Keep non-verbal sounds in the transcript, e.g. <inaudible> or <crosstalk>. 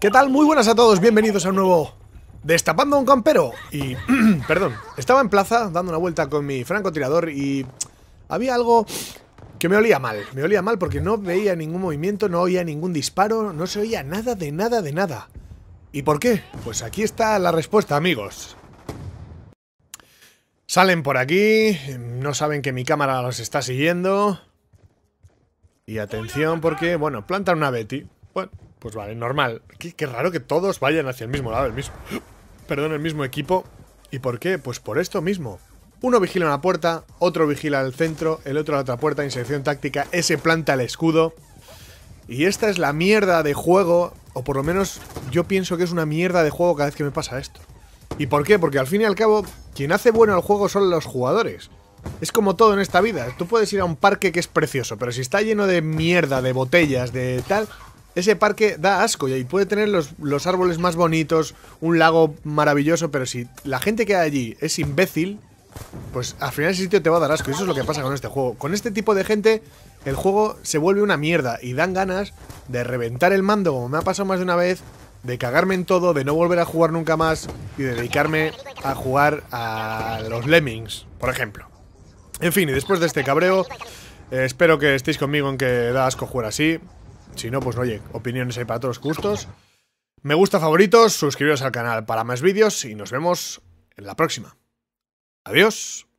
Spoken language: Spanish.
¿Qué tal? Muy buenas a todos, bienvenidos a un nuevo Destapando un Campero. Y, <clears throat> perdón, estaba en plaza dando una vuelta con mi francotirador y había algo que me olía mal. Me olía mal porque no veía ningún movimiento, no oía ningún disparo, no se oía nada de nada de nada. ¿Y por qué? Pues aquí está la respuesta, amigos. Salen por aquí, no saben que mi cámara los está siguiendo. Y atención porque, bueno, plantan una Betty. Bueno, pues vale, normal. Qué, raro que todos vayan hacia el mismo lado, el mismo... <gasps> Perdón, el mismo equipo. ¿Y por qué? Pues por esto mismo. Uno vigila una puerta, otro vigila el centro, el otro la otra puerta, inserción táctica, ese planta el escudo. Y esta es la mierda de juego, o por lo menos yo pienso que es una mierda de juego cada vez que me pasa esto. ¿Y por qué? Porque al fin y al cabo, quien hace bueno al juego son los jugadores. Es como todo en esta vida. Tú puedes ir a un parque que es precioso, pero si está lleno de mierda, de botellas, de tal, ese parque da asco y ahí puede tener los, árboles más bonitos, un lago maravilloso, pero si la gente que hay allí es imbécil, pues al final ese sitio te va a dar asco. Y eso es lo que pasa con este juego. Con este tipo de gente, el juego se vuelve una mierda y dan ganas de reventar el mando, como me ha pasado más de una vez, de cagarme en todo, de no volver a jugar nunca más y de dedicarme a jugar a los Lemmings, por ejemplo. En fin, y después de este cabreo, eh, espero que estéis conmigo en que da asco jugar así. Si no, pues oye, opiniones hay para todos gustos. Me gusta, favoritos, suscribiros al canal para más vídeos y nos vemos en la próxima. Adiós.